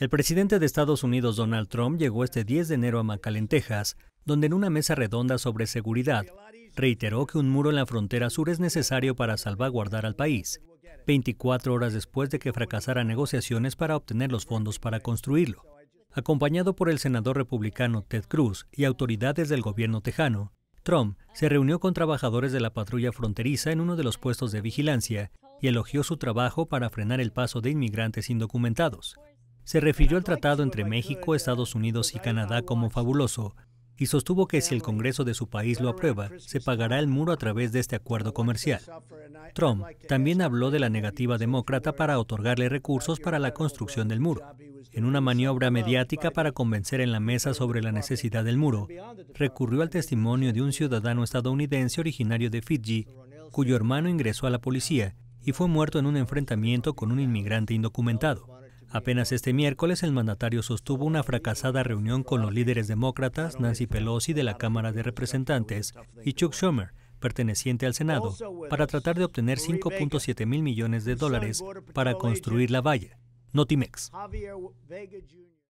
El presidente de Estados Unidos Donald Trump llegó este 10 de enero a McAllen, Texas, donde en una mesa redonda sobre seguridad reiteró que un muro en la frontera sur es necesario para salvaguardar al país, 24 horas después de que fracasaran negociaciones para obtener los fondos para construirlo. Acompañado por el senador republicano Ted Cruz y autoridades del gobierno tejano, Trump se reunió con trabajadores de la patrulla fronteriza en uno de los puestos de vigilancia y elogió su trabajo para frenar el paso de inmigrantes indocumentados. Se refirió al tratado entre México, Estados Unidos y Canadá como fabuloso y sostuvo que si el Congreso de su país lo aprueba, se pagará el muro a través de este acuerdo comercial. Trump también habló de la negativa demócrata para otorgarle recursos para la construcción del muro, en una maniobra mediática para convencer en la mesa sobre la necesidad del muro, recurrió al testimonio de un ciudadano estadounidense originario de Fiji, cuyo hermano ingresó a la policía y fue muerto en un enfrentamiento con un inmigrante indocumentado. Apenas este miércoles, el mandatario sostuvo una fracasada reunión con los líderes demócratas Nancy Pelosi de la Cámara de Representantes y Chuck Schumer, perteneciente al Senado, para tratar de obtener 5.7 mil millones de dólares para construir la valla. Notimex.